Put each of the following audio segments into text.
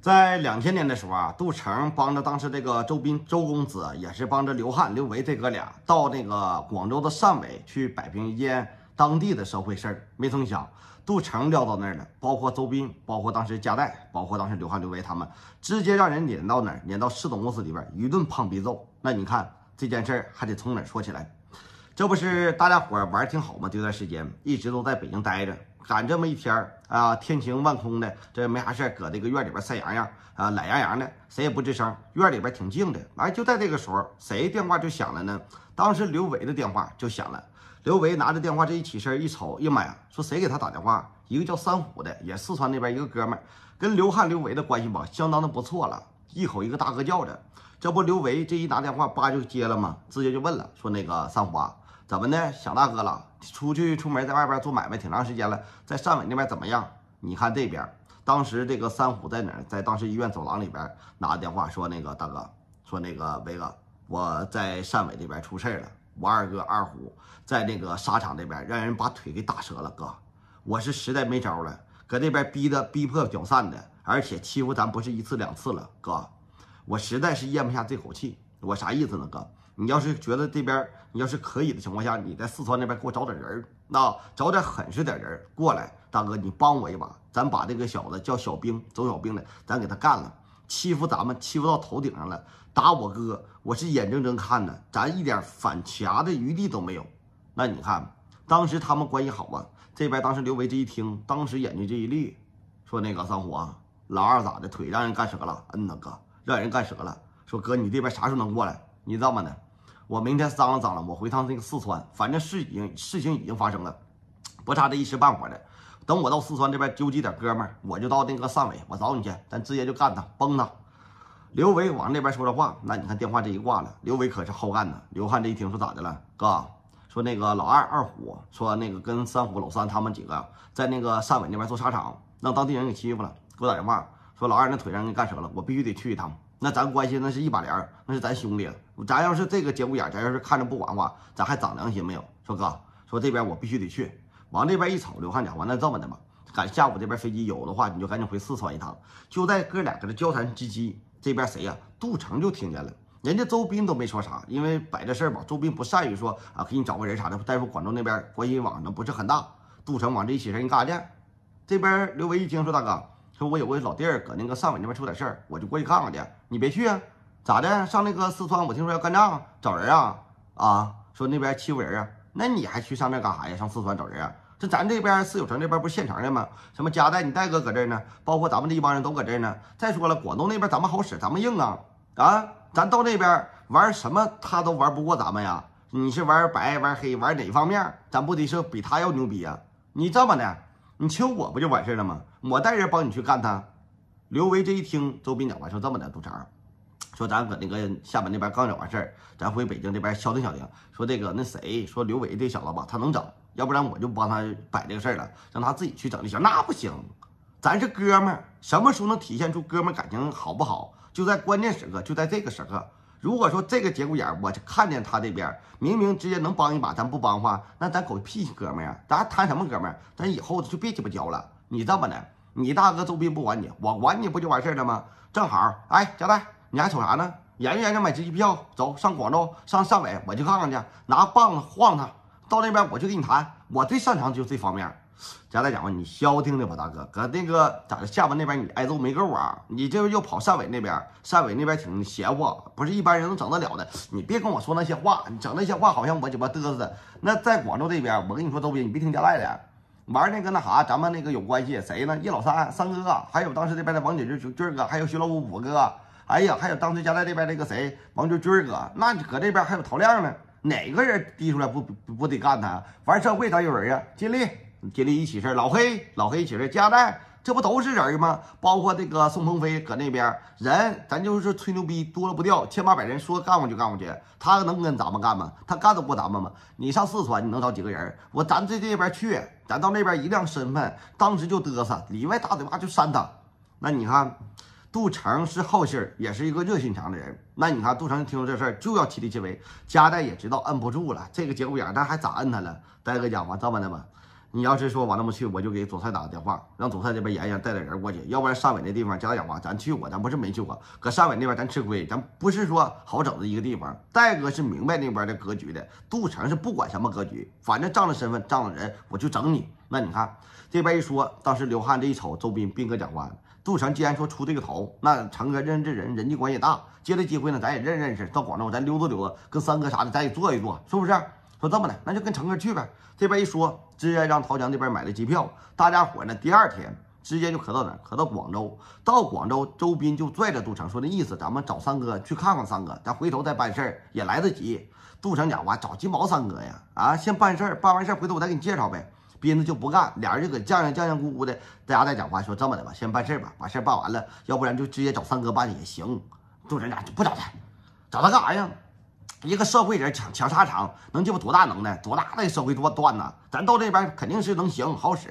在两千年的时候啊，杜成帮着当时这个周斌、周公子，也是帮着刘汉、刘维这哥俩，到那个广州的汕尾去摆平一件当地的社会事儿。没曾想，杜成撂到那儿了，包括周斌，包括当时加代，包括当时刘汉、刘维他们，直接让人撵到哪儿，撵到市总公司里边，一顿胖逼揍。那你看这件事儿还得从哪儿说起来？这不是大家伙玩挺好嘛？这段时间一直都在北京待着。赶这么一天儿啊，天晴万空的，这没啥事搁这个院里边晒洋洋，啊，懒洋洋的，谁也不吱声，院里边挺静的。哎，就在这个时候，谁电话就响了呢？当时刘维的电话就响了。刘维拿着电话，这一起身一瞅，哎呀妈呀，说谁给他打电话？一个叫三虎的，也四川那边一个哥们儿，跟刘汉、刘维的关系吧，相当的不错了，一口一个大哥叫着。这不，刘维这一拿电话叭就接了吗？直接就问了，说那个三虎啊。怎么呢？想大哥了？出去出门在外边做买卖挺长时间了，在汕尾那边怎么样？你看这边，当时这个三虎在哪儿？在当时医院走廊里边拿着电话说：“那个大哥，说那个威哥，我在汕尾这边出事了，我二哥二虎在那个沙场那边让人把腿给打折了，哥，我是实在没招了，搁那边逼的逼迫屌散的，而且欺负咱不是一次两次了，哥，我实在是咽不下这口气。”我啥意思呢，哥？你要是觉得这边你要是可以的情况下，你在四川那边给我找点人那找点狠实点人过来，大哥你帮我一把，咱把这个小子叫小兵走小兵的，咱给他干了，欺负咱们欺负到头顶上了，打我哥我是眼睁睁看的，咱一点反掐的余地都没有。那你看当时他们关系好啊，这边当时刘维这一听，当时眼睛这一立。说那个三虎啊，老二咋的腿让人干折了？嗯呐，哥让人干折了。说哥，你这边啥时候能过来？你这么的，我明天脏了脏了，我回趟这个四川，反正事已经事情已经发生了，不差这一时半会的。等我到四川这边纠集点哥们，我就到那个汕尾，我找你去，咱直接就干他，崩他！刘伟往那边说的话，那你看电话这一挂了。刘伟可是好干呢。刘汉这一听说咋的了？哥说那个老二二虎说那个跟三虎老三他们几个在那个汕尾那边做沙场，让当地人给欺负了，给我打电话说老二那腿让人给干折了，我必须得去一趟。那咱关系那是一把连那是咱兄弟了。咱要是这个节骨眼，咱要是看着不管话，咱还长良心没有？说哥，说这边我必须得去。往这边一瞅，刘汉讲完那这么的吧，赶下午这边飞机有的话，你就赶紧回四川一趟。就在哥俩搁这交谈之际，这边谁呀？杜成就听见了，人家周斌都没说啥，因为摆这事儿吧，周斌不善于说啊，给你找个人啥的。再说广州那边关系网能不是很大，杜成往这一起人，你干啥去？这边刘维一听说，大哥。说，我有个老弟儿，搁那个汕尾那边出点事儿，我就过去看看去。你别去啊，咋的？上那个四川，我听说要干仗，找人啊啊！说那边欺负人啊，那你还去上那干啥呀？上四川找人啊？这咱这边四九城这边不是现成的吗？什么嘉代，你代哥搁这儿呢，包括咱们这一帮人都搁这儿呢。再说了，广东那边咱们好使，咱们硬啊啊！咱到那边玩什么，他都玩不过咱们呀。你是玩白、玩黑、玩哪方面，咱不得是比他要牛逼啊？你这么的。你求我不就完事了吗？我带人帮你去干他。刘维这一听，周斌讲完说这么的杜成。说咱搁那个厦门那边刚整完事儿，咱回北京这边消停消停。说这个那谁说刘维这小子吧，他能整，要不然我就帮他摆这个事儿了，让他自己去整就行。那不行，咱是哥们儿，什么时候能体现出哥们感情好不好？就在关键时刻，就在这个时刻。如果说这个节骨眼我就看见他这边明明直接能帮一把，咱不帮话，那咱狗屁哥们儿咱还谈什么哥们儿？咱以后就别鸡巴交了。你这么的，你大哥周斌不管你，我管你不就完事儿了吗？正好，哎，交代，你还瞅啥呢？研究研究买机票，走上广州，上汕尾，我去看看去，拿棒子晃他，到那边我就跟你谈，我最擅长就这方面。加代讲话，你消停的吧，大哥。搁那个咋的，厦门那边你挨揍没够啊？你这回又跑汕尾那边，汕尾那边挺邪乎，不是一般人能整得了的。你别跟我说那些话，你整那些话好像我鸡巴嘚瑟。那在广州这边，我跟你说，周斌，你别听家代的。玩那个那啥，咱们那个有关系，谁呢？叶老三、三哥哥，还有当时那边的王军军军哥，还有徐老五五哥。哎呀，还有当时家代这边那个谁，王军军哥。那搁这边还有陶亮呢，哪个人提出来不不得干他？玩社会咋有人啊？尽力。今天一起事老黑老黑一起事加代这不都是人吗？包括这个宋鹏飞搁那边人，咱就是吹牛逼多了不掉，千八百人说干我就干过去，他能跟咱们干吗？他干得过咱们吗？你上四川你能找几个人？我咱这这边去，咱到那边一亮身份，当时就嘚瑟，里外大嘴巴就扇他。那你看，杜成是好心也是一个热心肠的人。那你看杜成听说这事儿就要亲力亲为，加代也知道摁不住了，这个节骨眼儿咱还咋摁他了？大哥讲完，这么的吧。你要是说往那么去，我就给左帅打个电话，让左帅这边严严带点人过去。要不然汕尾那地方，讲讲话，咱去过，咱不是没去过。搁汕尾那边，咱吃亏，咱不是说好整的一个地方。戴哥是明白那边的格局的，杜成是不管什么格局，反正仗着身份，仗着人，我就整你。那你看这边一说，当时刘汉这一瞅，周斌斌哥讲话。杜成既然说出这个头，那成哥认这人人际关系大，借这机会呢，咱也认认识，到广州咱溜达溜达，跟三哥啥的咱也坐一坐，是不是？说这么的，那就跟成哥去呗。这边一说，直接让陶强这边买了机票。大家伙呢，第二天直接就可到哪？可到广州。到广州，周斌就拽着杜成说：“那意思，咱们找三哥去看看三哥，咱回头再办事儿也来得及。”杜成讲：“话：“找金毛三哥呀！啊，先办事儿，办完事儿回头我再给你介绍呗。”斌子就不干，俩人就搁犟犟犟犟咕咕的。大家再讲话，说这么的吧，先办事儿吧。把事儿办完了，要不然就直接找三哥办也行。杜成俩就不找他，找他干啥呀？一个社会人抢抢沙场，能这不多大能耐，多大的社会多段呢？咱到这边肯定是能行，好使。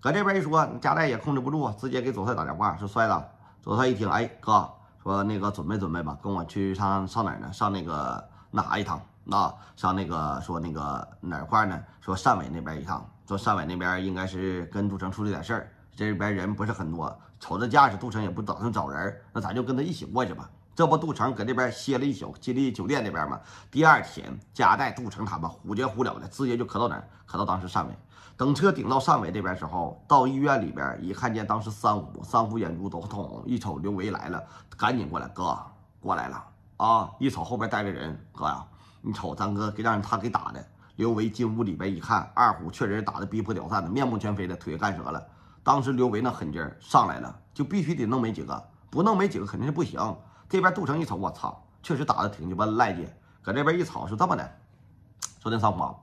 搁这边一说，家代也控制不住直接给左帅打电话说帅子，左帅一听，哎哥，说那个准备准备吧，跟我去上上哪儿呢？上那个哪一趟？啊，上那个说那个哪块呢？说汕尾那边一趟。说汕尾那边应该是跟杜城出了点事儿，这边人不是很多，瞅这架势，杜城也不打算找人，那咱就跟他一起过去吧。这不，杜成搁那边歇了一宿，金利酒店那边嘛。第二天，夹带杜成他们虎结虎了的，直接就磕到哪？磕到当时汕尾。等车顶到汕尾这边时候，到医院里边一看见当时三虎，三虎眼珠都通红。一瞅刘维来了，赶紧过来，哥过来了啊！一瞅后边带着人，哥呀，你瞅咱哥给让他给打的。刘维进屋里边一看，二虎确实打的逼破屌散的，面目全非的，腿干折了。当时刘维那狠劲上来了，就必须得弄没几个，不弄没几个肯定是不行。这边杜成一瞅，我操，确实打得挺鸡巴赖劲。搁这边一瞅，是这么的。昨天上话，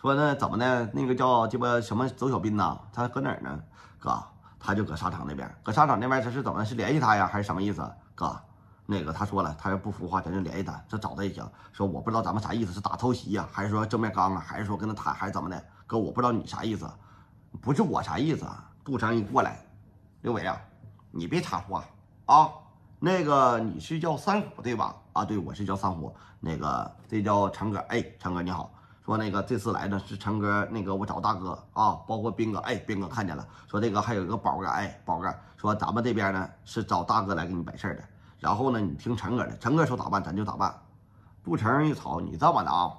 说那怎么呢？那个叫鸡巴什么？周小斌呐，他搁哪儿呢？哥，他就搁沙场那边。搁沙场那边，这是怎么是联系他呀，还是什么意思？哥，那个他说了，他要不服话，咱就联系他，这找他也行。说我不知道咱们啥意思，是打偷袭呀，还是说正面刚啊，还是说跟他谈，还是怎么的？哥，我不知道你啥意思，不是我啥意思啊。杜成一过来。刘伟啊，你别插话啊。那个你是叫三虎对吧？啊，对，我是叫三虎。那个这叫成哥，哎，成哥你好。说那个这次来呢是成哥，那个我找大哥啊，包括斌哥，哎，斌哥看见了，说这个还有一个宝哥，哎，宝哥说咱们这边呢是找大哥来给你摆事儿的。然后呢你听成哥的，成哥说咋办咱就咋办。不成一吵，你这么的啊，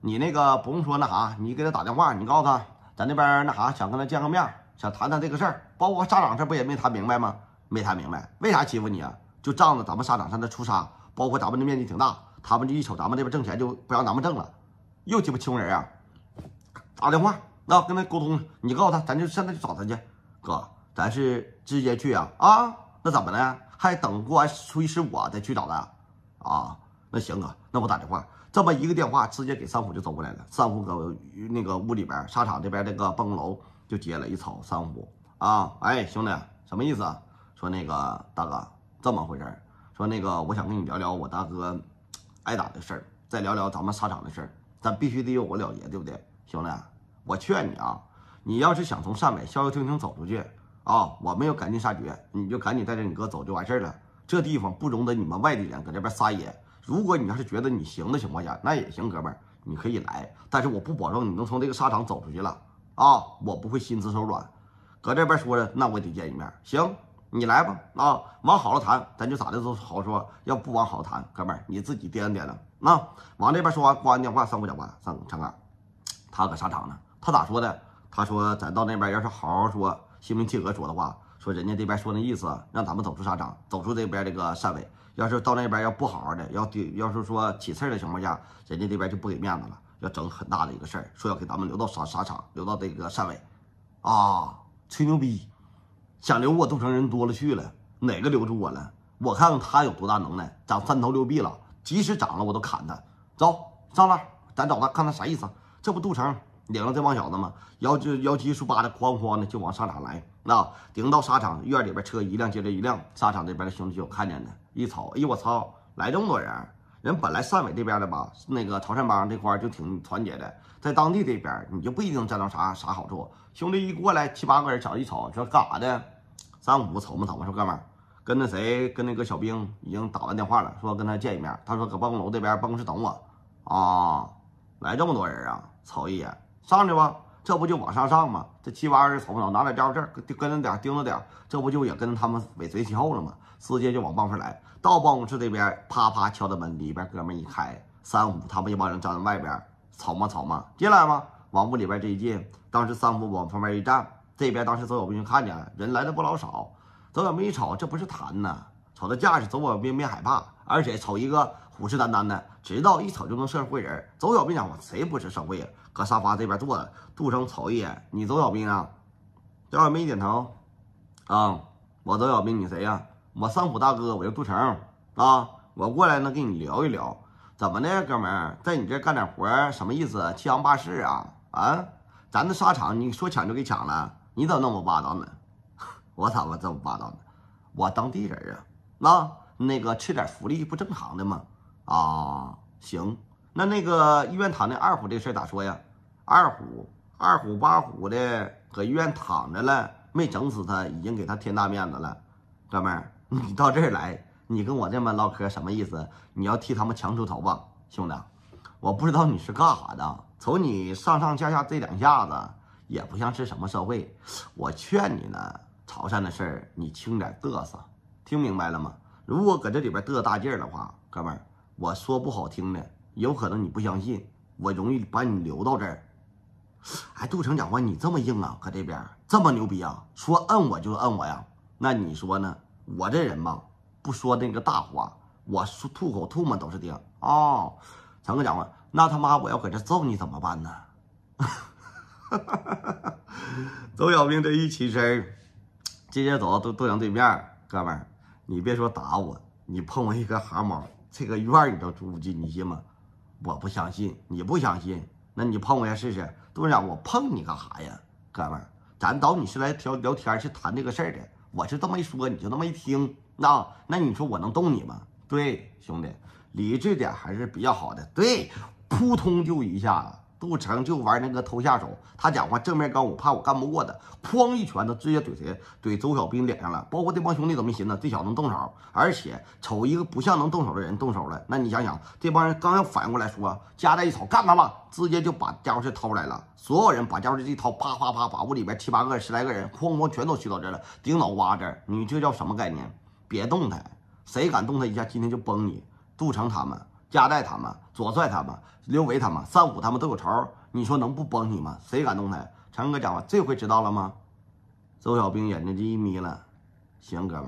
你那个不用说那啥，你给他打电话，你告诉他咱那边那啥想跟他见个面，想谈谈这个事儿，包括家场这不也没谈明白吗？没谈明白，为啥欺负你啊？就仗着咱们沙场上的出沙，包括咱们的面积挺大，他们就一瞅咱们这边挣钱就不让咱们挣了，又鸡巴欺负人啊！打电话，那跟他沟通，你告诉他，咱就现在就找他去。哥，咱是直接去啊？啊，那怎么的？还等过完初一十五再去找他？啊，那行哥，那我打电话。这么一个电话，直接给三虎就走过来了。三虎搁那个屋里边沙场这边那个办公楼就接了一瞅，三虎啊，哎兄弟，什么意思啊？说那个大哥。这么回事儿，说那个，我想跟你聊聊我大哥挨打的事儿，再聊聊咱们沙场的事儿，咱必须得有我了结，对不对，兄弟？我劝你啊，你要是想从汕尾消消停停走出去啊，我没有赶尽杀绝，你就赶紧带着你哥走就完事儿了。这地方不容得你们外地人搁这边撒野。如果你要是觉得你行的情况下，那也行，哥们儿，你可以来，但是我不保证你能从这个沙场走出去了啊，我不会心慈手软。搁这边说着，那我得见一面，行。你来吧，啊，往好了谈，咱就咋的都好说。要不往好谈，哥们儿你自己掂量掂量。那往这边说完，挂完电话，三不讲话。三哥，陈刚，他搁沙场呢。他咋说的？他说咱到那边要是好好说，心平气和说的话，说人家这边说那意思，让咱们走出沙场，走出这边这个汕尾。要是到那边要不好好的，要对，要是说起刺的情况下，人家这边就不给面子了，要整很大的一个事儿，说要给咱们留到沙沙场，留到这个汕尾，啊，吹牛逼。想留我杜城人多了去了，哪个留住我了？我看看他有多大能耐，长三头六臂了？即使长了，我都砍他。走，上啦！咱找他，看他啥意思？这不杜城领了这帮小子吗？幺就幺七数八的，哐哐的就往沙场来。那顶到沙场院里边，车一辆接着一辆。沙场这边的兄弟就看见了，一瞅，哎，呦我操！来这么多人，人本来汕尾这边的吧？那个潮汕帮这块就挺团结的，在当地这边，你就不一定占到啥啥好处。兄弟一过来，七八个人，小子一瞅，说干啥的？三五瞅嘛瞅嘛，说哥们儿，跟那谁跟那个小兵已经打完电话了，说跟他见一面。他说搁办公楼这边办公室等我啊。来这么多人啊，瞅一眼，上去吧，这不就往上上吗？这七八人瞅不着，拿点家伙事跟跟着点盯着点这不就也跟他们尾随其后了吗？直接就往办公室来，到办公室这边啪啪敲的门，里边哥们一开，三五他们一帮人站在外边瞅嘛瞅嘛，进来吧，往屋里边这一进，当时三五往旁边一站。这边当时周小兵就看见了，人来的不老少。周小兵一瞅，这不是谈呢，瞅这架势，周小兵没害怕，而且瞅一个虎视眈眈的，直到一瞅就能射会人。周小兵讲，谁不是社会啊？搁沙发这边坐着。杜成瞅一眼，你周小兵啊？周小兵一点头。啊，我周小兵，你谁呀？我三虎大哥，我叫杜成啊。我过来能跟你聊一聊，怎么的，哥们，在你这干点活什么意思？欺压霸市啊？啊，咱的沙场，你说抢就给抢了？你怎么那么霸道呢？我怎么这么霸道呢？我当地人啊，那那个吃点福利不正常的吗？啊，行，那那个医院躺那二虎这事咋说呀？二虎二虎八虎的搁医院躺着了，没整死他，已经给他添大面子了。哥们儿，你到这儿来，你跟我这么唠嗑什么意思？你要替他们强出头吧，兄弟？我不知道你是干啥的，瞅你上上下下这两下子。也不像是什么社会，我劝你呢，潮汕的事儿你轻点嘚瑟，听明白了吗？如果搁这里边嘚大劲儿的话，哥们儿，我说不好听的，有可能你不相信，我容易把你留到这儿。哎，杜成讲话，你这么硬啊，搁这边这么牛逼啊，说摁我就摁我呀？那你说呢？我这人嘛，不说那个大话，我说吐口吐沫都是钉哦，陈哥讲话，那他妈我要搁这揍你怎么办呢？哈，周小兵这一起身，直接走到杜杜阳对面。哥们儿，你别说打我，你碰我一根汗毛，这个院你都住不进，你信吗？我不相信，你不相信，那你碰我一下试试。杜强，我碰你干哈呀？哥们儿，咱找你是来聊聊天，是谈这个事儿的。我是这么一说，你就那么一听。那 那你说我能动你吗？对，兄弟，理智点还是比较好的。对，扑通就一下子。杜成就玩那个偷下手，他讲话正面刚，我，怕我干不过他，哐一拳头直接怼谁？怼周小兵脸上了。包括这帮兄弟怎么寻思这小子能动手，而且瞅一个不像能动手的人动手了。那你想想，这帮人刚要反应过来，说夹带一手，干他了，直接就把家伙事掏出来了。所有人把家伙事一掏，啪啪啪，把屋里边七八个、十来个人，哐哐全都聚到这了，顶脑瓜子。你这叫什么概念？别动他，谁敢动他一下，今天就崩你。杜成他们。夹带他们，左帅他们，刘维他们，三五他们都有仇，你说能不帮你吗？谁敢动他？陈哥讲话，这回知道了吗？周小兵眼睛这一眯了，行，哥们，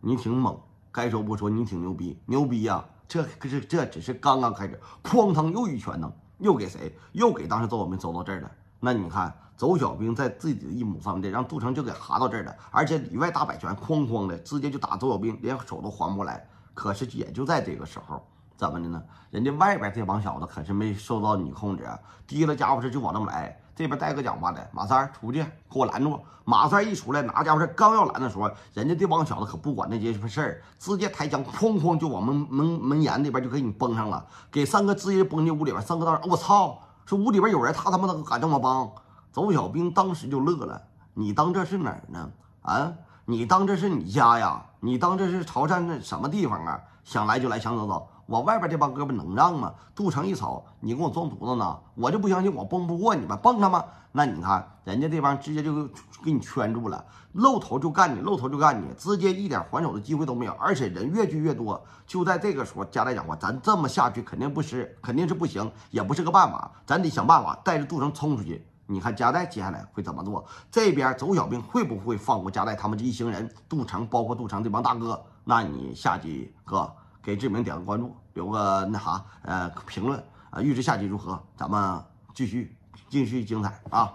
你挺猛，该说不说，你挺牛逼，牛逼呀！这可是这只是刚刚开始，哐当又一拳，呢，又给谁？又给当时周小兵走到这儿了。那你看，周小兵在自己的一亩三分地，让杜成就给哈到这儿了，而且里外大摆拳，哐哐的，直接就打周小兵，连手都还不过来。可是也就在这个时候。怎么的呢？人家外边这帮小子可是没受到你控制，提了家伙事就往那来。这边带个讲，话的马三出去给我拦住。马三一出来，拿家伙事刚要拦的时候，人家这帮小子可不管那些事儿，直接抬枪哐哐就往门门门沿那边就给你崩上了。给三哥直接崩进屋里边。三哥当时我操，说屋里边有人，他他妈的敢这么帮。周小兵当时就乐了，你当这是哪儿呢？啊，你当这是你家呀？你当这是潮汕那什么地方啊？想来就来，想走走。我外边这帮哥们能让吗？杜成一瞅，你跟我装犊子呢，我就不相信我蹦不过你们，蹦他妈！那你看人家这帮直接就给你圈住了，露头就干你，露头就干你，直接一点还手的机会都没有。而且人越聚越多，就在这个时候，加代讲话，咱这么下去肯定不是，肯定是不行，也不是个办法，咱得想办法带着杜成冲出去。你看加代接下来会怎么做？这边走小兵会不会放过加代他们这一行人？杜成包括杜成这帮大哥，那你下集哥给志明点个关注。留个那啥，呃，评论啊，预知下集如何？咱们继续，继续精彩啊！